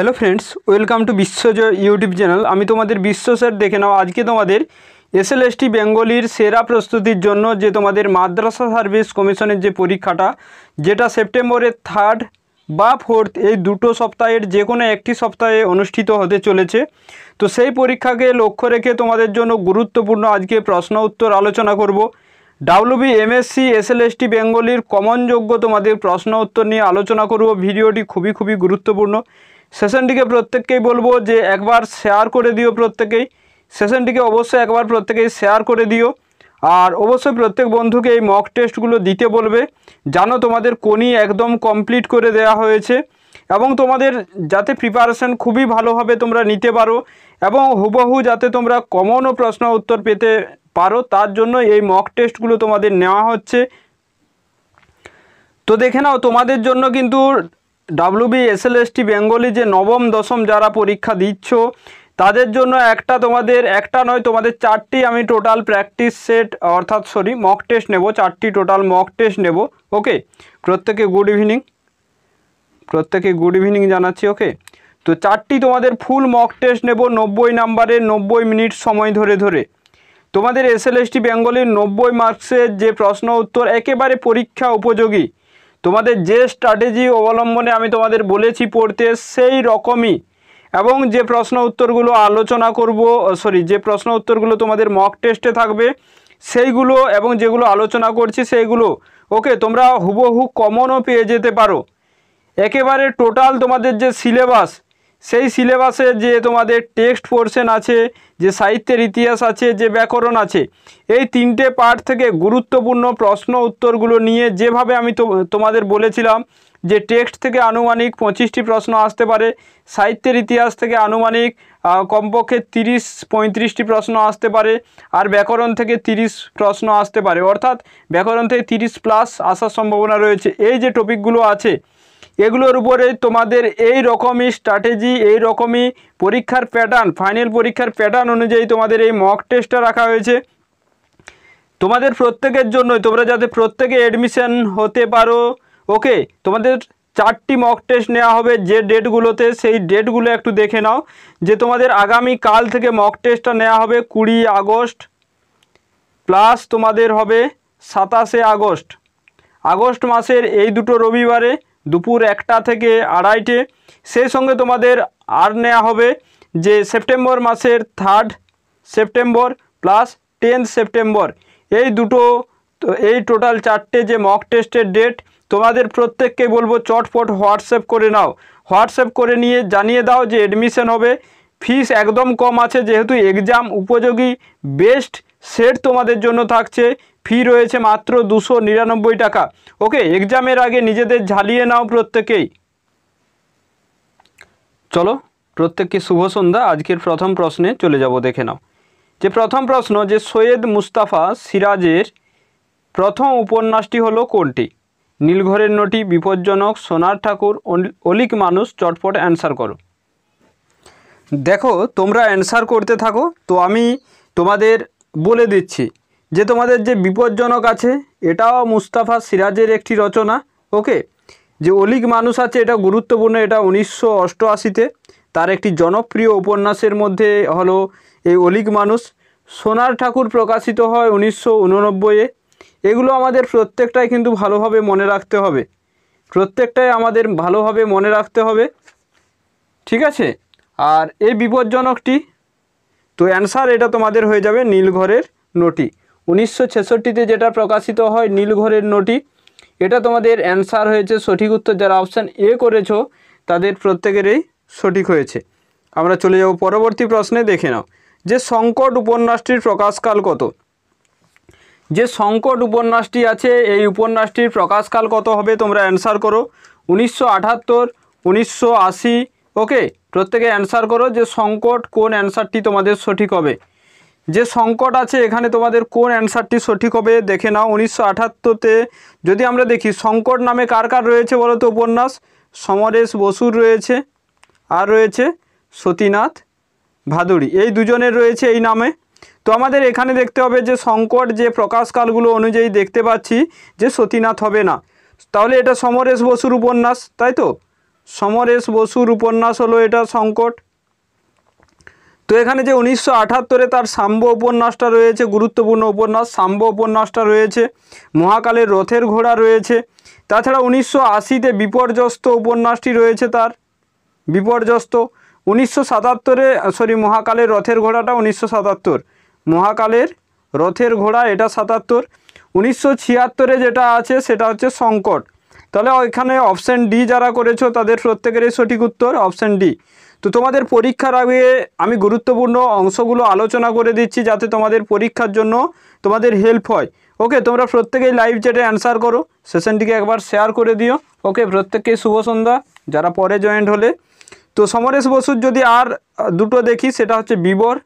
hello friends welcome to Biswajoy YouTube channel আমি তোমাদের বিশ্ব স্যার দেখে নাও আজকে তোমাদের এসএলএসটি বেঙ্গলির সেরা প্রস্তুতির জন্য যে তোমাদের মাদ্রাসা সার্ভিস কমিশনের যে পরীক্ষাটা যেটা সেপ্টেম্বরের থার্ড বা ফোর্থ এই দুটো সপ্তাহের যে কোনো একটি সপ্তাহে অনুষ্ঠিত হতে চলেছে তো সেই পরীক্ষাকে লক্ষ্য রেখে তোমাদের জন্য গুরুত্বপূর্ণ আজকে প্রশ্ন উত্তর আলোচনা করব ডাব্লুবি এমএসসি এসএলএসটি বেঙ্গলির কমন যোগ্য তোমাদের প্রশ্ন উত্তর নিয়ে আলোচনা করব ভিডিওটি খুবই খুবই গুরুত্বপূর্ণ সেশনটিকে প্রত্যেককেই বলবো যে একবার শেয়ার করে দিও প্রত্যেকেই সেশনটিকে অবশ্যই একবার প্রত্যেকেই শেয়ার করে দিও আর অবশ্যই প্রত্যেক বন্ধুকে এই মক টেস্টগুলো দিতে বলবে জানো তোমাদের কোনই একদম কমপ্লিট করে দেয়া হয়েছে এবং তোমাদের যাতে প্রিপারেশান খুবই ভালোভাবে তোমরা নিতে পারো এবং হুবহু যাতে তোমরা কমনও প্রশ্ন উত্তর পেতে পারো তার জন্য এই মক টেস্টগুলো তোমাদের নেওয়া হচ্ছে তো দেখে নাও তোমাদের জন্য কিন্তু WB S L ST Bengali যে নবম দশম যারা পরীক্ষা দিচ্ছ তাদের জন্য একটা তোমাদের একটা নয় তোমাদের চারটি আমি টোটাল প্র্যাকটিস সেট অর্থাৎ সরি মক টেস্ট নেব চারটি টোটাল মক টেস্ট নেব ওকে প্রত্যেকে গুড ইভিনিং প্রত্যেকে গুড ইভিনিং জানাচ্ছি ওকে তো চারটি তোমাদের ফুল মক টেস্ট নেব নব্বই নাম্বারে নব্বই মিনিট সময় ধরে ধরে তোমাদের এস এল এসটি বেঙ্গলির নব্বই মার্কসের যে প্রশ্ন উত্তর একেবারে পরীক্ষা উপযোগী তোমাদের যে স্ট্র্যাটেজি অবলম্বনে আমি তোমাদের বলেছি পড়তে সেই রকমই এবং যে প্রশ্ন উত্তরগুলো আলোচনা করব সরি যে প্রশ্ন উত্তরগুলো তোমাদের মক টেস্টে থাকবে সেইগুলো এবং যেগুলো আলোচনা করছি সেইগুলো ওকে তোমরা হুবহু কমনও পেয়ে যেতে পারো একেবারে টোটাল তোমাদের যে সিলেবাস সেই সিলেবাসে যে তোমাদের টেক্সট পোর্শন আছে যে সাহিত্যের ইতিহাস আছে যে ব্যাকরণ আছে এই তিনটে পার্ট থেকে গুরুত্বপূর্ণ প্রশ্ন উত্তরগুলো নিয়ে যেভাবে আমি তোমাদের বলেছিলাম যে টেক্সট থেকে আনুমানিক পঁচিশটি প্রশ্ন আসতে পারে সাহিত্যের ইতিহাস থেকে আনুমানিক কমপক্ষে তিরিশ পঁয়ত্রিশটি প্রশ্ন আসতে পারে আর ব্যাকরণ থেকে তিরিশ প্রশ্ন আসতে পারে অর্থাৎ ব্যাকরণ থেকে তিরিশ প্লাস আসার সম্ভাবনা রয়েছে এই যে টপিকগুলো আছে এগুলোর উপরে তোমাদের এই রকমই স্ট্র্যাটেজি এই রকমই পরীক্ষার প্যাটার্ন ফাইনাল পরীক্ষার প্যাটার্ন অনুযায়ী তোমাদের এই মক টেস্টটা রাখা হয়েছে তোমাদের প্রত্যেকের জন্যই তোমরা যাতে প্রত্যেকে অ্যাডমিশন হতে পারো ওকে তোমাদের চারটি মক টেস্ট নেওয়া হবে যে ডেটগুলোতে সেই ডেটগুলো একটু দেখে নাও যে তোমাদের আগামী কাল থেকে মক টেস্টটা নেওয়া হবে কুড়ি আগস্ট প্লাস তোমাদের হবে সাতাশে আগস্ট আগস্ট মাসের এই দুটো রবিবারে দুপুর একটা থেকে আড়াইটে সেই সঙ্গে তোমাদের আর নেওয়া হবে যে সেপ্টেম্বর মাসের third September plus tenth September এই দুটো এই টোটাল চারটে যে মক টেস্টের ডেট তোমাদের প্রত্যেককে বলবো চটপট হোয়াটসঅ্যাপ করে নাও হোয়াটসঅ্যাপ করে নিয়ে জানিয়ে দাও যে অ্যাডমিশন হবে ফিস একদম কম আছে যেহেতু এক্সাম উপযোগী বেস্ট সেট তোমাদের জন্য থাকছে ফি রয়েছে মাত্র দুশো নিরানব্বই টাকা ওকে এক্সামের আগে নিজেদের ঝালিয়ে নাও প্রত্যেকেই চলো প্রত্যেককে শুভ সন্ধ্যা আজকের প্রথম প্রশ্নে চলে যাব দেখে নাও যে প্রথম প্রশ্ন যে সৈয়দ মুস্তাফা সিরাজের প্রথম উপন্যাসটি হলো কোনটি নীলঘরের নটি বিপজ্জনক সোনার ঠাকুর অলিক মানুষ চটপট অ্যান্সার করো দেখো তোমরা অ্যান্সার করতে থাকো তো আমি তোমাদের বলে দিচ্ছি যে তোমাদের যে বিপজ্জনক আছে এটাও মুস্তাফা সিরাজের একটি রচনা ওকে যে অলিক মানুষ আছে এটা গুরুত্বপূর্ণ এটা উনিশশো অষ্টআশিতে তার একটি জনপ্রিয় উপন্যাসের মধ্যে হলো এই অলিক মানুষ সোনার ঠাকুর প্রকাশিত হয় উনিশশো উননব্বইয়ে এগুলো আমাদের প্রত্যেকটাই কিন্তু ভালোভাবে মনে রাখতে হবে প্রত্যেকটাই আমাদের ভালোভাবে মনে রাখতে হবে ঠিক আছে আর এই বিপজ্জনকটি তো অ্যান্সার এটা তোমাদের হয়ে যাবে নীলঘরের নোটি উনিশশো ছেষট্টিতে যেটা প্রকাশিত হয় নীলঘরের নোটি এটা তোমাদের অ্যান্সার হয়েছে সঠিক উত্তর যারা অপশান এ করেছ তাদের প্রত্যেকেরই সঠিক হয়েছে আমরা চলে যাব পরবর্তী প্রশ্নে দেখে নাও যে সংকট উপন্যাসটির প্রকাশকাল কত যে সংকট উপন্যাসটি আছে এই উপন্যাসটির প্রকাশকাল কত হবে তোমরা অ্যান্সার করো উনিশশো আঠাত্তর উনিশশো আশি ওকে প্রত্যেকে অ্যান্সার করো যে সংকট কোন অ্যান্সারটি তোমাদের সঠিক হবে যে সংকট আছে এখানে তোমাদের কোন অ্যান্সারটি সঠিক হবে দেখে নাও উনিশশো আঠাত্তরতে যদি আমরা দেখি সংকট নামে কার কার রয়েছে বলো তো উপন্যাস সমরেশ বসুর রয়েছে আর রয়েছে সতীনাথ ভাদুড়ি এই দুজনের রয়েছে এই নামে তো আমাদের এখানে দেখতে হবে যে সংকট যে প্রকাশকালগুলো অনুযায়ী দেখতে পাচ্ছি যে সতীনাথ হবে না তাহলে এটা সমরেশ বসুর উপন্যাস তাই তো সমরেশ বসুর উপন্যাস হলো এটা সংকট তো এখানে যে উনিশশো আঠাত্তরে তার সাম্য উপন্যাসটা রয়েছে গুরুত্বপূর্ণ উপন্যাস সাম্ব উপন্যাসটা রয়েছে মহাকালের রথের ঘোড়া রয়েছে তাছাড়া উনিশশো আশিতে বিপর্যস্ত উপন্যাসটি রয়েছে তার বিপর্যস্ত উনিশশো সাতাত্তরে সরি মহাকালের রথের ঘোড়াটা উনিশশো সাতাত্তর মহাকালের রথের ঘোড়া এটা সাতাত্তর উনিশশো ছিয়াত্তরে যেটা আছে সেটা হচ্ছে সংকট তাহলে ওইখানে অপশান ডি যারা করেছো তাদের প্রত্যেকেরই সঠিক উত্তর অপশান ডি তো তোমাদের পরীক্ষার আগে আমি গুরুত্বপূর্ণ অংশগুলো আলোচনা করে দিচ্ছি যাতে তোমাদের পরীক্ষার জন্য তোমাদের হেল্প হয় ওকে তোমরা প্রত্যেকেই লাইভ চ্যাটে অ্যান্সার করো সেশনটিকে একবার শেয়ার করে দিও ওকে প্রত্যেককেই শুভ সন্ধ্যা যারা পরে জয়েন্ট হলে তো সমরেশ বসুর যদি আর দুটো দেখি সেটা হচ্ছে বিবর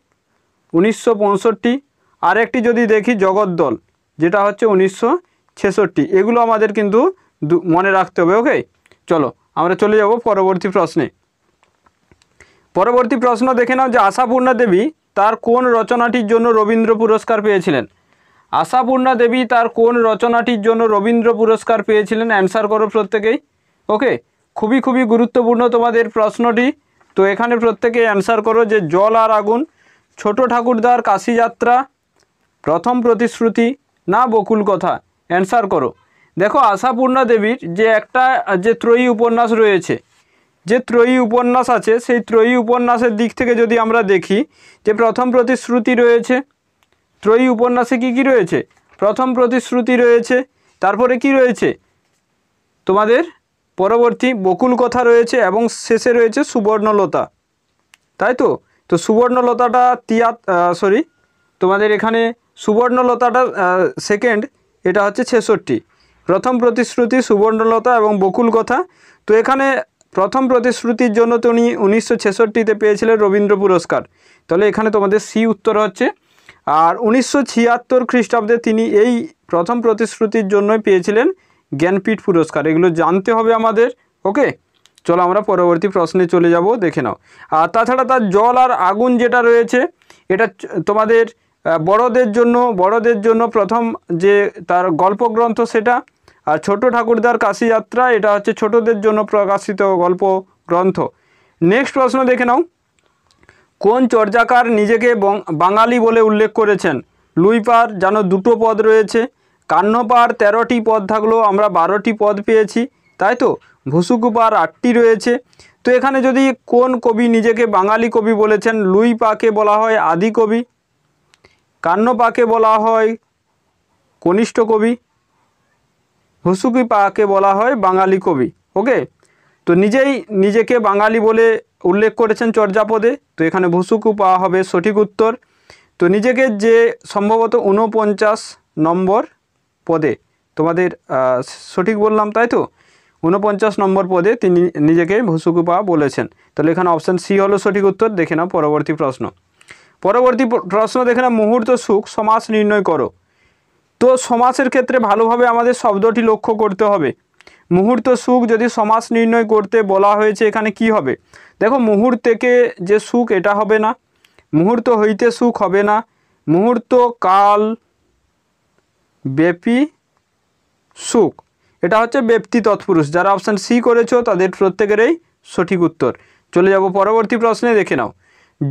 উনিশশো আর একটি যদি দেখি জগদ্দল যেটা হচ্ছে উনিশশো এগুলো আমাদের কিন্তু মনে রাখতে হবে ওকে চলো আমরা চলে যাব পরবর্তী প্রশ্নে পরবর্তী প্রশ্ন দেখে নাও যে আশাপূর্ণা দেবী তার কোন রচনাটির জন্য রবীন্দ্র পুরস্কার পেয়েছিলেন আশাপূর্ণা দেবী তার কোন রচনাটির জন্য রবীন্দ্র পুরস্কার পেয়েছিলেন অ্যান্সার করো প্রত্যেকেই ওকে খুবই খুবই গুরুত্বপূর্ণ তোমাদের প্রশ্নটি তো এখানে প্রত্যেকে অ্যান্সার করো যে জল আর আগুন ছোট ঠাকুরদার কাশিযাত্রা প্রথম প্রতিশ্রুতি না বকুল কথা অ্যান্সার করো দেখো আশাপূর্ণা দেবীর যে একটা যে ত্রয়ী উপন্যাস রয়েছে যে ত্রয়ী উপন্যাস আছে সেই ত্রয়ী উপন্যাসের দিক থেকে যদি আমরা দেখি যে প্রথম প্রতিশ্রুতি রয়েছে ত্রয়ী উপন্যাসে কি কি রয়েছে প্রথম প্রতিশ্রুতি রয়েছে তারপরে কি রয়েছে তোমাদের পরবর্তী বকুল কথা রয়েছে এবং শেষে রয়েছে সুবর্ণলতা তাই তো তো সুবর্ণলতাটা তিয়া সরি তোমাদের এখানে সুবর্ণলতাটা সেকেন্ড এটা হচ্ছে ছেষট্টি প্রথম প্রতিশ্রুতি সুবর্ণলতা এবং বকুল কথা তো এখানে প্রথম প্রতিশ্রুতির জন্য তিনি উনিশশো ছেষট্টিতে পেয়েছিলেন রবীন্দ্র পুরস্কার তাহলে এখানে তোমাদের সি উত্তর হচ্ছে আর উনিশশো ছিয়াত্তর খ্রিস্টাব্দে তিনি এই প্রথম প্রতিশ্রুতির জন্যই পেয়েছিলেন জ্ঞানপীঠ পুরস্কার এগুলো জানতে হবে আমাদের ওকে চলো আমরা পরবর্তী প্রশ্নে চলে যাব দেখে নাও আর তাছাড়া তার জল আর আগুন যেটা রয়েছে এটা তোমাদের বড়দের জন্য বড়দের জন্য প্রথম যে তার গল্পগ্রন্থ সেটা আর ছোট ঠাকুরদার যাত্রা এটা হচ্ছে ছোটদের জন্য প্রকাশিত গল্প গ্রন্থ নেক্সট প্রশ্ন দেখে নাও কোন চর্যাকার নিজেকে বাঙালি বলে উল্লেখ করেছেন লুইপার যেন দুটো পদ রয়েছে কান্নপার তেরোটি পদ থাকলেও আমরা বারোটি পদ পেয়েছি তাই তো ভুসুকুপার আটটি রয়েছে তো এখানে যদি কোন কবি নিজেকে বাঙালি কবি বলেছেন লুই পাকে বলা হয় আদি কবি কান্নপাকে বলা হয় কনিষ্ঠ কবি হুসুকি পাকে বলা হয় বাঙালি কবি ওকে তো নিজেই নিজেকে বাঙালি বলে উল্লেখ করেছেন চর্যাপদে তো এখানে ভুসুকু পাওয়া হবে সঠিক উত্তর তো নিজেকে যে সম্ভবত উনপঞ্চাশ নম্বর পদে তোমাদের সঠিক বললাম তাই তো উনপঞ্চাশ নম্বর পদে তিনি নিজেকে ভুসুকুপা বলেছেন তাহলে এখানে অপশান সি হলো সঠিক উত্তর দেখে নাও পরবর্তী প্রশ্ন পরবর্তী প্রশ্ন দেখে নাও মুহূর্ত সুখ সমাস নির্ণয় করো তো সমাসের ক্ষেত্রে ভালোভাবে আমাদের শব্দটি লক্ষ্য করতে হবে মুহূর্ত সুখ যদি সমাস নির্ণয় করতে বলা হয়েছে এখানে কি হবে দেখো মুহূর্ত থেকে যে সুখ এটা হবে না মুহূর্ত হইতে সুখ হবে না মুহূর্ত কাল ব্যাপী সুখ এটা হচ্ছে ব্যক্তি তৎপুরুষ যারা অপশান সি করেছো তাদের প্রত্যেকেরই সঠিক উত্তর চলে যাব পরবর্তী প্রশ্নে দেখে নাও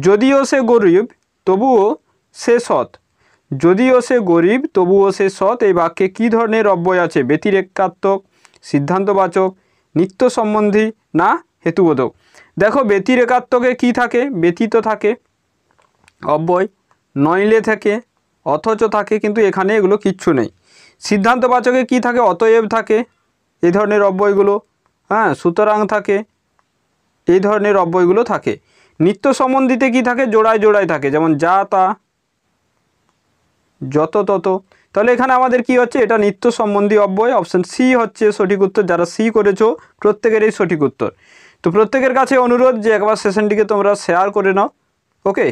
যদিও সে গরিব তবুও সে সৎ যদিও সে গরিব তবুও সে সৎ এই বাক্যে কী ধরনের অব্যয় আছে ব্যতিরেকাত্মক সিদ্ধান্তবাচক নিত্য সম্বন্ধী না হেতুবোধক দেখো ব্যতিরেকাত্মকে কি থাকে ব্যতীত থাকে অব্যয় নইলে থাকে অথচ থাকে কিন্তু এখানে এগুলো কিচ্ছু নেই সিদ্ধান্তবাচকে কি থাকে অতএব থাকে এই ধরনের অব্যয়গুলো হ্যাঁ সুতরাং থাকে এই ধরনের অব্যয়গুলো থাকে নিত্য সম্বন্ধিতে কি থাকে জোড়ায় জোড়ায় থাকে যেমন যা তা যত তত তাহলে এখানে আমাদের কি হচ্ছে এটা নিত্য সম্বন্ধী অব্যয় অপশান সি হচ্ছে সঠিক উত্তর যারা সি করেছো প্রত্যেকেরই সঠিক উত্তর তো প্রত্যেকের কাছে অনুরোধ যে একবার সেশনটিকে তোমরা শেয়ার করে নাও ওকে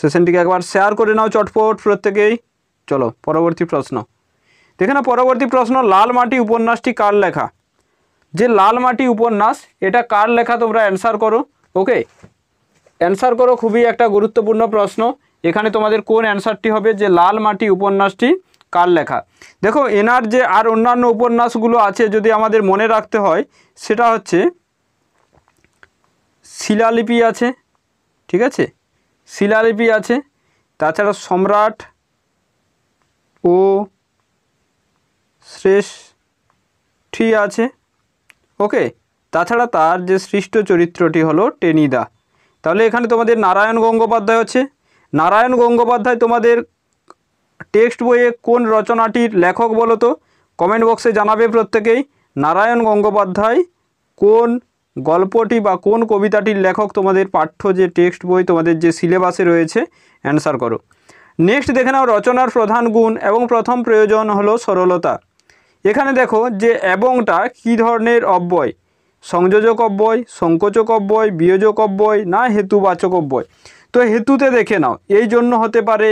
সেশনটিকে একবার শেয়ার করে নাও চটপট প্রত্যেকেই চলো পরবর্তী প্রশ্ন দেখে না পরবর্তী প্রশ্ন লাল মাটি উপন্যাসটি কার লেখা যে লাল মাটি উপন্যাস এটা কার লেখা তোমরা অ্যান্সার করো ওকে অ্যান্সার করো খুবই একটা গুরুত্বপূর্ণ প্রশ্ন এখানে তোমাদের কোন অ্যান্সারটি হবে যে লাল মাটি উপন্যাসটি কার লেখা দেখো এনার যে আর অন্যান্য উপন্যাসগুলো আছে যদি আমাদের মনে রাখতে হয় সেটা হচ্ছে শিলালিপি আছে ঠিক আছে শিলালিপি আছে তাছাড়া সম্রাট ও শ্রেষ্ঠী আছে ওকে তাছাড়া তার যে সৃষ্ট চরিত্রটি হলো টেনিদা তাহলে এখানে তোমাদের নারায়ণ গঙ্গোপাধ্যায় হচ্ছে নারায়ণ গঙ্গোপাধ্যায় তোমাদের টেক্সট বইয়ে কোন রচনাটির লেখক বলো তো কমেন্ট বক্সে জানাবে প্রত্যেকেই নারায়ণ গঙ্গোপাধ্যায় কোন গল্পটি বা কোন কবিতাটির লেখক তোমাদের পাঠ্য যে টেক্সট বই তোমাদের যে সিলেবাসে রয়েছে অ্যান্সার করো নেক্সট দেখে নাও রচনার প্রধান গুণ এবং প্রথম প্রয়োজন হলো সরলতা এখানে দেখো যে এবংটা কী ধরনের অব্যয় সংযোজক অব্যয় সংকোচক অব্যয় বিয়োজক অব্যয় না হেতুবাচক অব্যয় তো হেতুতে দেখে নাও এই জন্য হতে পারে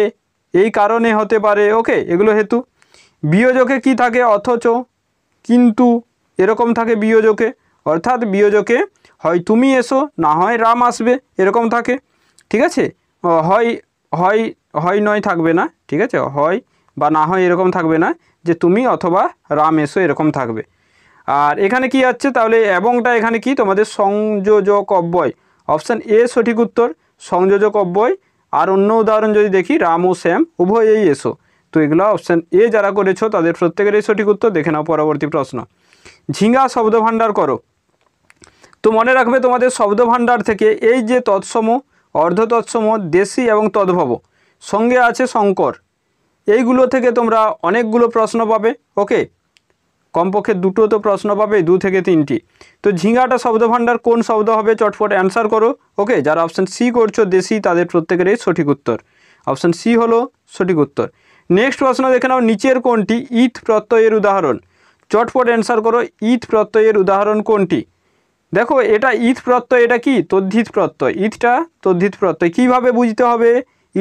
এই কারণে হতে পারে ওকে এগুলো হেতু বিয়োজকে কি থাকে অথচ কিন্তু এরকম থাকে বিয়োজকে অর্থাৎ বিয়োজকে হয় তুমি এসো না হয় রাম আসবে এরকম থাকে ঠিক আছে হয় হয় হয় নয় থাকবে না ঠিক আছে হয় বা না হয় এরকম থাকবে না যে তুমি অথবা রাম এসো এরকম থাকবে আর এখানে কি আছে তাহলে এবংটা এখানে কি তোমাদের সংযোজক অব্যয় অপশান এ সঠিক উত্তর সংযোজক অব্যয় আর অন্য উদাহরণ যদি দেখি রাম ও শ্যাম উভয়েই এসো তো এগুলো অপশান এ যারা করেছো তাদের প্রত্যেকেরই সঠিক উত্তর দেখে নাও পরবর্তী প্রশ্ন ঝিঙ্গা শব্দ ভাণ্ডার করো তো মনে রাখবে তোমাদের শব্দ ভাণ্ডার থেকে এই যে তৎসম অর্ধ তৎসম দেশি এবং তদ্ভব সঙ্গে আছে শঙ্কর এইগুলো থেকে তোমরা অনেকগুলো প্রশ্ন পাবে ওকে কমপক্ষে দুটো তো প্রশ্ন পাবে দু থেকে তিনটি তো ঝিঙ্গাটা শব্দভাণ্ডার কোন শব্দ হবে চটপট অ্যান্সার করো ওকে যারা অপশান সি করছো দেশি তাদের প্রত্যেকেরই সঠিক উত্তর অপশান সি হলো সঠিক উত্তর নেক্সট প্রশ্ন দেখে নাও নিচের কোনটি ইথ প্রত্যয়ের উদাহরণ চটপট অ্যান্সার করো ইথ প্রত্যয়ের উদাহরণ কোনটি দেখো এটা ইথ প্রত্যয় এটা কি তদ্ধিত প্রত্যয় ইথটা তদ্ধিত প্রত্যয় কিভাবে বুঝতে হবে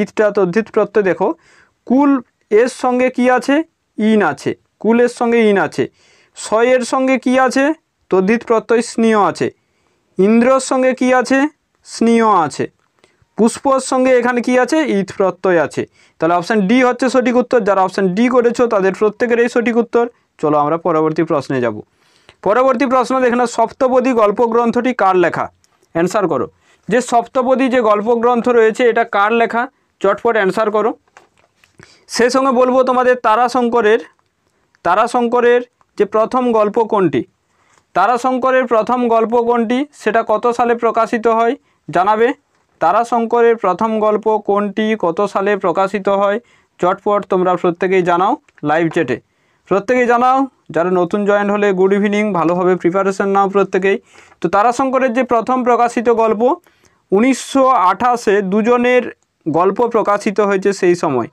ইথটা তদ্ধিত প্রত্যয় দেখো কুল এর সঙ্গে কি আছে ইন আছে কুলের সঙ্গে ইন আছে শয়ের সঙ্গে কি আছে তদ্ধিত প্রত্যয় স্নেহ আছে ইন্দ্রর সঙ্গে কি আছে স্নেহ আছে পুষ্পর সঙ্গে এখানে কি আছে ইথ প্রত্যয় আছে তাহলে অপশান ডি হচ্ছে সঠিক উত্তর যারা অপশান ডি করেছো তাদের প্রত্যেকের এই সঠিক উত্তর চলো আমরা পরবর্তী প্রশ্নে যাব পরবর্তী প্রশ্ন এখানে সপ্তপদী গল্পগ্রন্থটি কার লেখা অ্যান্সার করো যে সপ্তপদী যে গল্পগ্রন্থ রয়েছে এটা কার লেখা চটপট অ্যান্সার করো সে সঙ্গে বলবো তোমাদের তারাশঙ্করের তারাশঙ্করের যে প্রথম গল্প কোনটি তারাশঙ্করের প্রথম গল্প কোনটি সেটা কত সালে প্রকাশিত হয় জানাবে তারাশঙ্করের প্রথম গল্প কোনটি কত সালে প্রকাশিত হয় চটপট তোমরা প্রত্যেকেই জানাও লাইভ চ্যাটে প্রত্যেকেই জানাও যারা নতুন জয়েন্ট হলে গুড ইভিনিং ভালোভাবে প্রিপারেশন নাও প্রত্যেকেই তো তারাশঙ্করের যে প্রথম প্রকাশিত গল্প উনিশশো আঠাশে দুজনের গল্প প্রকাশিত হয়েছে সেই সময়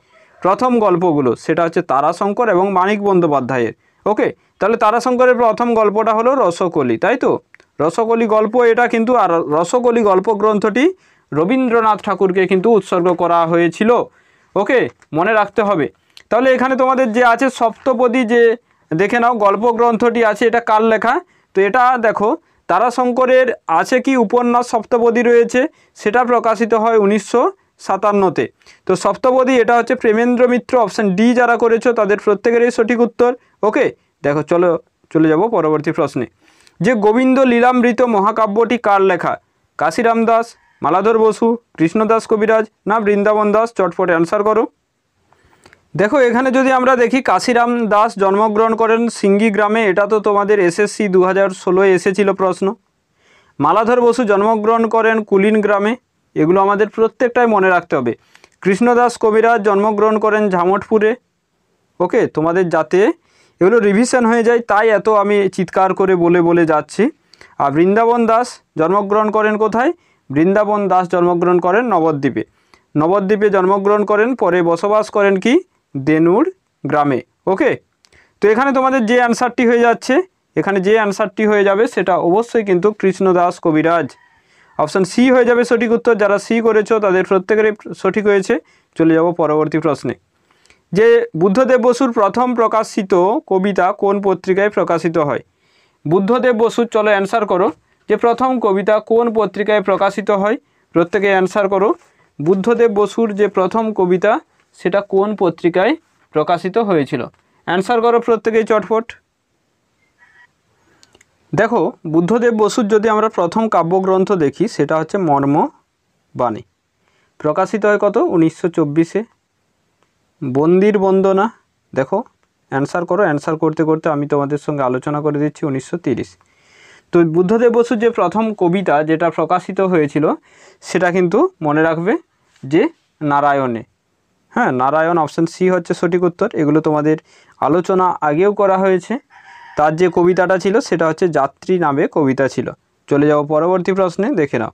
প্রথম গল্পগুলো সেটা হচ্ছে তারাশঙ্কর এবং মানিক বন্দ্যোপাধ্যায়ের ওকে তাহলে তারাশঙ্করের প্রথম গল্পটা হলো রসকলি তাই তো রসকলি গল্প এটা কিন্তু আর রসকলি গল্প গ্রন্থটি রবীন্দ্রনাথ ঠাকুরকে কিন্তু উৎসর্গ করা হয়েছিল ওকে মনে রাখতে হবে তাহলে এখানে তোমাদের যে আছে সপ্তপদী যে দেখে নাও গল্প গ্রন্থটি আছে এটা কার লেখা তো এটা দেখো তারাশঙ্করের আছে কি উপন্যাস সপ্তপদী রয়েছে সেটা প্রকাশিত হয় উনিশশো সাতান্নতে তো সপ্তপদী এটা হচ্ছে প্রেমেন্দ্র মিত্র অপশান ডি যারা করেছো তাদের প্রত্যেকেরই সঠিক উত্তর ওকে দেখো চলো চলে যাব পরবর্তী প্রশ্নে যে গোবিন্দ লীলামৃত মহাকাব্যটি কার লেখা কাশিরাম দাস মালাধর বসু কৃষ্ণদাস কবিরাজ না বৃন্দাবন দাস চটপটে অ্যান্সার করো দেখো এখানে যদি আমরা দেখি কাশিরাম দাস জন্মগ্রহণ করেন সিঙ্গি গ্রামে এটা তো তোমাদের এসএসসি দু হাজার ষোলোয় এসেছিল প্রশ্ন মালাধর বসু জন্মগ্রহণ করেন কুলিন গ্রামে এগুলো আমাদের প্রত্যেকটাই মনে রাখতে হবে কৃষ্ণদাস কবিরাজ জন্মগ্রহণ করেন ঝামটপুরে ওকে তোমাদের যাতে এগুলো রিভিশন হয়ে যায় তাই এত আমি চিৎকার করে বলে বলে যাচ্ছি আর বৃন্দাবন দাস জন্মগ্রহণ করেন কোথায় বৃন্দাবন দাস জন্মগ্রহণ করেন নবদ্বীপে নবদ্বীপে জন্মগ্রহণ করেন পরে বসবাস করেন কি দেনুর গ্রামে ওকে তো এখানে তোমাদের যে অ্যান্সারটি হয়ে যাচ্ছে এখানে যে অ্যান্সারটি হয়ে যাবে সেটা অবশ্যই কিন্তু কৃষ্ণদাস কবিরাজ অপশান সি হয়ে যাবে সঠিক উত্তর যারা সি করেছো তাদের প্রত্যেকেরই সঠিক হয়েছে চলে যাব পরবর্তী প্রশ্নে যে বুদ্ধদেব বসুর প্রথম প্রকাশিত কবিতা কোন পত্রিকায় প্রকাশিত হয় বুদ্ধদেব বসুর চলো অ্যান্সার করো যে প্রথম কবিতা কোন পত্রিকায় প্রকাশিত হয় প্রত্যেকে অ্যান্সার করো বুদ্ধদেব বসুর যে প্রথম কবিতা সেটা কোন পত্রিকায় প্রকাশিত হয়েছিল অ্যান্সার করো প্রত্যেকেই চটফট দেখো বুদ্ধদেব বসুর যদি আমরা প্রথম কাব্যগ্রন্থ দেখি সেটা হচ্ছে মর্ম বাণী প্রকাশিত হয় কত উনিশশো চব্বিশে বন্দির বন্দনা দেখো অ্যান্সার করো অ্যান্সার করতে করতে আমি তোমাদের সঙ্গে আলোচনা করে দিচ্ছি উনিশশো তো বুদ্ধদেব বসুর যে প্রথম কবিতা যেটা প্রকাশিত হয়েছিল সেটা কিন্তু মনে রাখবে যে নারায়ণে হ্যাঁ নারায়ণ অপশান সি হচ্ছে সঠিক উত্তর এগুলো তোমাদের আলোচনা আগেও করা হয়েছে তার যে কবিতাটা ছিল সেটা হচ্ছে যাত্রী নামে কবিতা ছিল চলে যাব পরবর্তী প্রশ্নে দেখে নাও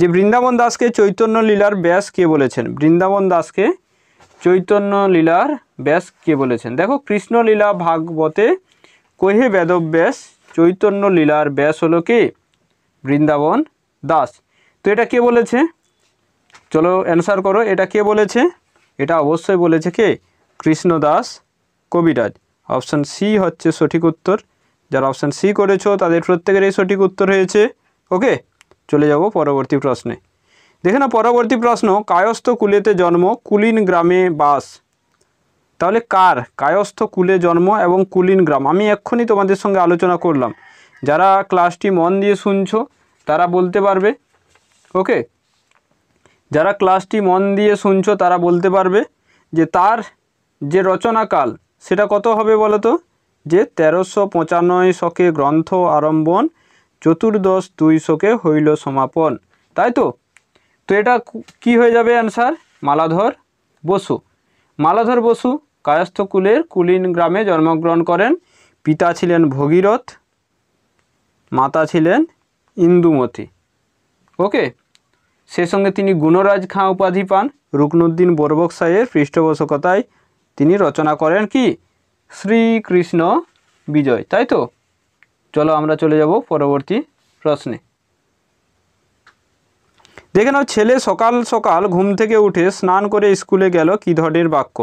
যে বৃন্দাবন দাসকে চৈতন্য লীলার ব্যাস কে বলেছেন বৃন্দাবন দাসকে চৈতন্য লীলার ব্যাস কে বলেছেন দেখো কৃষ্ণলীলা ভাগবতে কোহে বেদব ব্যাস চৈতন্য লীলার ব্যাস হলো কে বৃন্দাবন দাস তো এটা কে বলেছে চলো অ্যান্সার করো এটা কে বলেছে এটা অবশ্যই বলেছে কে কৃষ্ণদাস কবিরাজ অপশান সি হচ্ছে সঠিক উত্তর যারা অপশান সি করেছো তাদের প্রত্যেকেরই সঠিক উত্তর হয়েছে ওকে চলে যাব পরবর্তী প্রশ্নে দেখে না পরবর্তী প্রশ্ন কায়স্থ কুলেতে জন্ম কুলিন গ্রামে বাস তাহলে কার কায়স্থ কুলে জন্ম এবং কুলিন গ্রাম আমি এক্ষুনি তোমাদের সঙ্গে আলোচনা করলাম যারা ক্লাসটি মন দিয়ে শুনছ তারা বলতে পারবে ওকে যারা ক্লাসটি মন দিয়ে শুনছো তারা বলতে পারবে যে তার যে রচনাকাল সেটা কত হবে বলতো যে তেরোশো পঁচানব্বই শকে গ্রন্থ আরম্ভন চতুর্দশ দুই শকে হইল সমাপন তাই তো তো এটা কি হয়ে যাবে অ্যান্সার মালাধর বসু মালাধর বসু কায়স্থকুলের কুলিন গ্রামে জন্মগ্রহণ করেন পিতা ছিলেন ভগীরথ মাতা ছিলেন ইন্দুমতি ওকে সে সঙ্গে তিনি গুণরাজ খাঁ উপাধি পান রুকনুদ্দিন বরবক সাহের পৃষ্ঠপোষকতায় তিনি রচনা করেন কি শ্রীকৃষ্ণ বিজয় তাই তো চলো আমরা চলে যাব পরবর্তী প্রশ্নে দেখে নাও ছেলে সকাল সকাল ঘুম থেকে উঠে স্নান করে স্কুলে গেল কি ধরনের বাক্য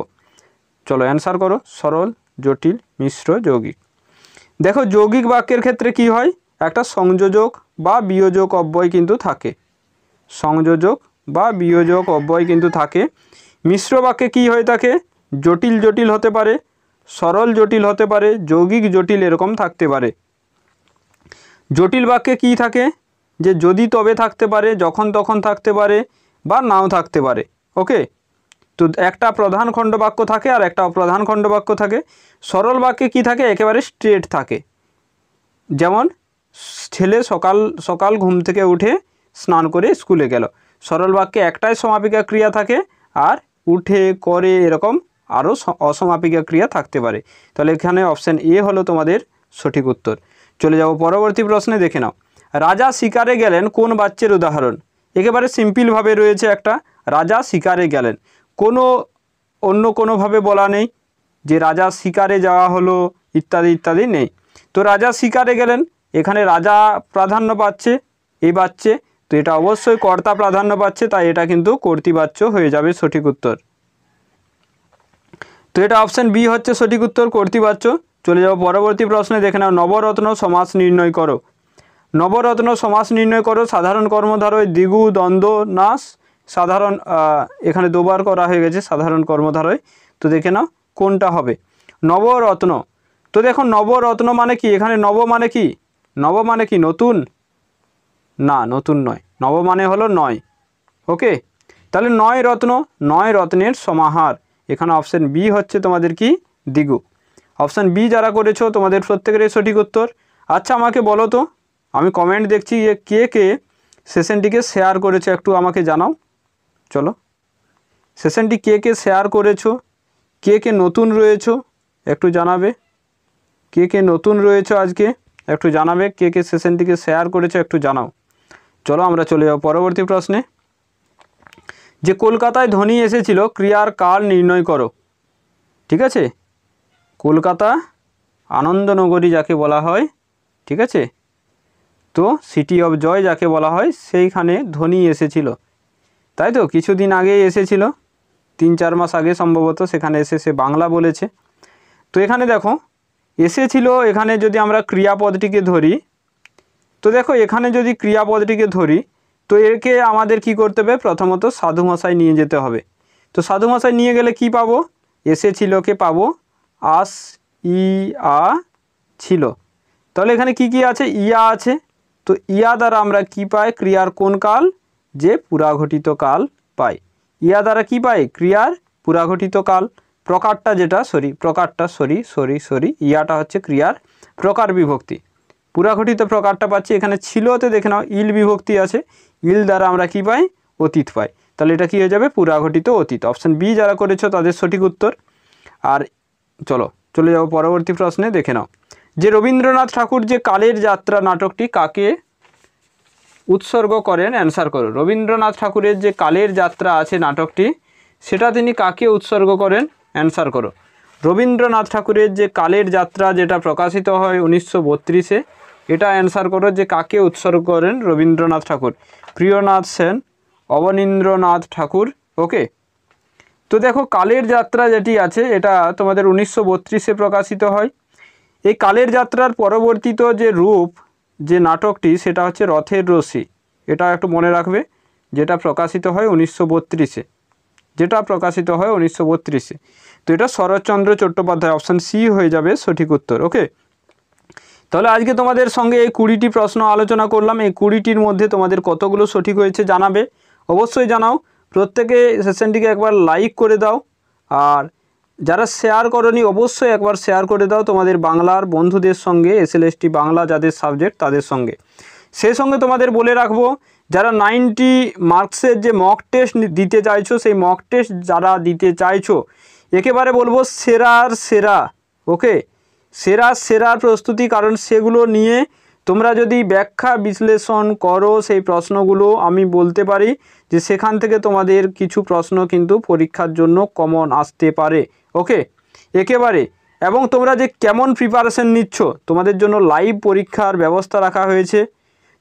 চলো অ্যান্সার করো সরল জটিল মিশ্র যৌগিক দেখো যৌগিক বাক্যের ক্ষেত্রে কি হয় একটা সংযোজক বা বিয়োজক অব্যয় কিন্তু থাকে সংযোজক বা বিয়োজক অব্যয় কিন্তু থাকে মিশ্র বাক্যে কি হয়ে থাকে জটিল জটিল হতে পারে সরল জটিল হতে পারে যৌগিক জটিল এরকম থাকতে পারে জটিল বাক্যে কি থাকে যে যদি তবে থাকতে পারে যখন তখন থাকতে পারে বা নাও থাকতে পারে ওকে তো একটা প্রধান খণ্ড বাক্য থাকে আর একটা অপ্রধান খণ্ড বাক্য থাকে সরল বাক্যে কি থাকে একেবারে স্ট্রেট থাকে যেমন ছেলে সকাল সকাল ঘুম থেকে উঠে স্নান করে স্কুলে গেল সরল বাক্যে একটাই সমাপিকা ক্রিয়া থাকে আর উঠে করে এরকম আরও অসমাপিকা ক্রিয়া থাকতে পারে তাহলে এখানে অপশান এ হলো তোমাদের সঠিক উত্তর চলে যাব পরবর্তী প্রশ্নে দেখে নাও রাজা শিকারে গেলেন কোন বাচ্চের উদাহরণ একেবারে সিম্পিলভাবে রয়েছে একটা রাজা শিকারে গেলেন কোনো অন্য কোনোভাবে বলা নেই যে রাজা শিকারে যাওয়া হলো ইত্যাদি ইত্যাদি নেই তো রাজা শিকারে গেলেন এখানে রাজা প্রাধান্য পাচ্ছে এই বাচ্চে তো এটা অবশ্যই কর্তা প্রাধান্য পাচ্ছে তাই এটা কিন্তু কর্তৃবাচ্য হয়ে যাবে সঠিক উত্তর তো এটা অপশান বি হচ্ছে সঠিক উত্তর করতে কর্তৃপাচ্য চলে যাবো পরবর্তী প্রশ্নে দেখে নাও নবরত্ন সমাস নির্ণয় করো নবরত্ন সমাস নির্ণয় করো সাধারণ কর্মধারয় দ্বিগু দ্বন্দ্ব নাস সাধারণ এখানে দুবার করা হয়ে গেছে সাধারণ কর্মধারয় তো দেখে নাও কোনটা হবে নবরত্ন তো দেখো নবরত্ন মানে কি এখানে নব মানে কি নব মানে কি নতুন না নতুন নয় নব মানে হলো নয় ওকে তাহলে নয় রত্ন নয় রত্নের সমাহার এখানে অপশান বি হচ্ছে তোমাদের কি দিগু অপশান বি যারা করেছো তোমাদের প্রত্যেকেরই সঠিক উত্তর আচ্ছা আমাকে বলো তো আমি কমেন্ট দেখছি যে কে কে সেশনটিকে শেয়ার করেছে একটু আমাকে জানাও চলো সেশনটি কে কে শেয়ার করেছো কে কে নতুন রয়েছো একটু জানাবে কে কে নতুন রয়েছে আজকে একটু জানাবে কে কে সেশনটিকে শেয়ার করেছে একটু জানাও চলো আমরা চলে যাব পরবর্তী প্রশ্নে যে কলকাতায় ধোনি এসেছিল ক্রিয়ার কাল নির্ণয় করো ঠিক আছে কলকাতা আনন্দনগরী যাকে বলা হয় ঠিক আছে তো সিটি অফ জয় যাকে বলা হয় সেইখানে ধোনি এসেছিল তাই তো কিছুদিন আগেই এসেছিল তিন চার মাস আগে সম্ভবত সেখানে এসে সে বাংলা বলেছে তো এখানে দেখো এসেছিল এখানে যদি আমরা ক্রিয়াপদটিকে ধরি তো দেখো এখানে যদি ক্রিয়াপদটিকে ধরি তো একে আমাদের কি করতে হবে প্রথমত সাধু মশাই নিয়ে যেতে হবে তো সাধু মশাই নিয়ে গেলে কি পাবো এসেছিলকে পাবো আস ই আ ছিল তাহলে এখানে কি কি আছে ইয়া আছে তো ইয়া দ্বারা আমরা কি পাই ক্রিয়ার কোন কাল যে পুরাঘটিত কাল পাই ইয়া দ্বারা কি পাই ক্রিয়ার পুরাঘটিত কাল প্রকারটা যেটা সরি প্রকারটা সরি সরি সরি ইয়াটা হচ্ছে ক্রিয়ার প্রকার বিভক্তি পুরাঘটিত প্রকারটা পাচ্ছি এখানে ছিলতে দেখে নাও ইল বিভক্তি আছে ইল দ্বারা আমরা কি পাই অতীত পাই তাহলে এটা কী হয়ে যাবে পুরাঘটিত অতীত অপশান বি যারা করেছ তাদের সঠিক উত্তর আর চলো চলে যাবো পরবর্তী প্রশ্নে দেখে নাও যে রবীন্দ্রনাথ ঠাকুর যে কালের যাত্রা নাটকটি কাকে উৎসর্গ করেন অ্যান্সার করো রবীন্দ্রনাথ ঠাকুরের যে কালের যাত্রা আছে নাটকটি সেটা তিনি কাকে উৎসর্গ করেন অ্যান্সার করো রবীন্দ্রনাথ ঠাকুরের যে কালের যাত্রা যেটা প্রকাশিত হয় উনিশশো বত্রিশে এটা অ্যান্সার করো যে কাকে উৎসর্গ করেন রবীন্দ্রনাথ ঠাকুর প্রিয়নাথ সেন অবনীন্দ্রনাথ ঠাকুর ওকে তো দেখো কালের যাত্রা যেটি আছে এটা তোমাদের উনিশশো বত্রিশে প্রকাশিত হয় এই কালের যাত্রার পরবর্তীত যে রূপ যে নাটকটি সেটা হচ্ছে রথের রশি এটা একটু মনে রাখবে যেটা প্রকাশিত হয় উনিশশো বত্রিশে যেটা প্রকাশিত হয় উনিশশো বত্রিশে তো এটা শরৎচন্দ্র চট্টোপাধ্যায় অপশান সি হয়ে যাবে সঠিক উত্তর ওকে তাহলে আজকে তোমাদের সঙ্গে এই কুড়িটি প্রশ্ন আলোচনা করলাম এই কুড়িটির মধ্যে তোমাদের কতগুলো সঠিক হয়েছে জানাবে অবশ্যই জানাও প্রত্যেকে সেশনটিকে একবার লাইক করে দাও আর যারা শেয়ার করনি অবশ্যই একবার শেয়ার করে দাও তোমাদের বাংলার বন্ধুদের সঙ্গে এসএলএসটি বাংলা যাদের সাবজেক্ট তাদের সঙ্গে সেই সঙ্গে তোমাদের বলে রাখবো যারা নাইনটি মার্কসের যে মক টেস্ট দিতে চাইছো সেই মক টেস্ট যারা দিতে চাইছো একেবারে বলবো সেরার সেরা ওকে সেরা সেরার প্রস্তুতি কারণ সেগুলো নিয়ে তোমরা যদি ব্যাখ্যা বিশ্লেষণ করো সেই প্রশ্নগুলো আমি বলতে পারি যে সেখান থেকে তোমাদের কিছু প্রশ্ন কিন্তু পরীক্ষার জন্য কমন আসতে পারে ওকে একেবারে এবং তোমরা যে কেমন প্রিপারেশন নিচ্ছ তোমাদের জন্য লাইভ পরীক্ষার ব্যবস্থা রাখা হয়েছে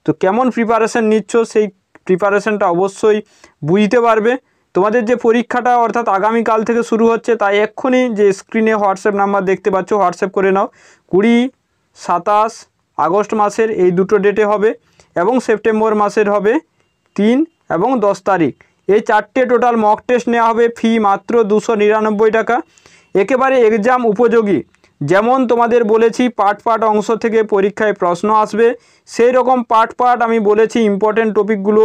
তো কেমন প্রিপারেশন নিচ্ছ সেই প্রিপারেশনটা অবশ্যই বুঝতে পারবে তোমাদের যে পরীক্ষাটা অর্থাৎ আগামীকাল থেকে শুরু হচ্ছে তাই এক্ষুনি যে স্ক্রিনে হোয়াটসঅ্যাপ নাম্বার দেখতে পাচ্ছ হোয়াটসঅ্যাপ করে নাও কুড়ি সাতাশ আগস্ট মাসের এই দুটো ডেটে হবে এবং সেপ্টেম্বর মাসের হবে তিন এবং দশ তারিখ এই চারটে টোটাল মক টেস্ট নেওয়া হবে ফি মাত্র দুশো নিরানব্বই টাকা একেবারে এক্সাম উপযোগী যেমন তোমাদের বলেছি পার্ট পার্ট অংশ থেকে পরীক্ষায় প্রশ্ন আসবে সেই রকম পার্ট পার্ট আমি বলেছি ইম্পর্টেন্ট টপিকগুলো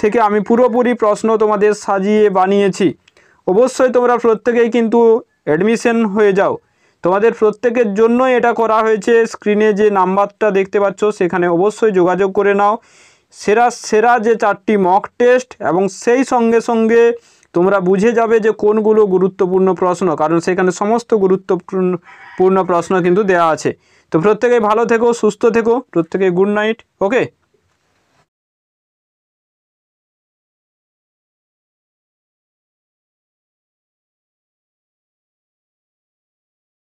থেকে আমি পুরোপুরি প্রশ্ন তোমাদের সাজিয়ে বানিয়েছি অবশ্যই তোমরা প্রত্যেকেই কিন্তু অ্যাডমিশন হয়ে যাও তোমাদের প্রত্যেকের জন্য এটা করা হয়েছে স্ক্রিনে যে নাম্বারটা দেখতে পাচ্ছ সেখানে অবশ্যই যোগাযোগ করে নাও সেরা সেরা যে চারটি মক টেস্ট এবং সেই সঙ্গে সঙ্গে তোমরা বুঝে যাবে যে কোনগুলো গুরুত্বপূর্ণ প্রশ্ন কারণ সেখানে সমস্ত গুরুত্বপূর্ণ পূর্ণ প্রশ্ন কিন্তু দেওয়া আছে তো প্রত্যেকেই ভালো থেকো সুস্থ থেকো প্রত্যেকে গুড নাইট ওকে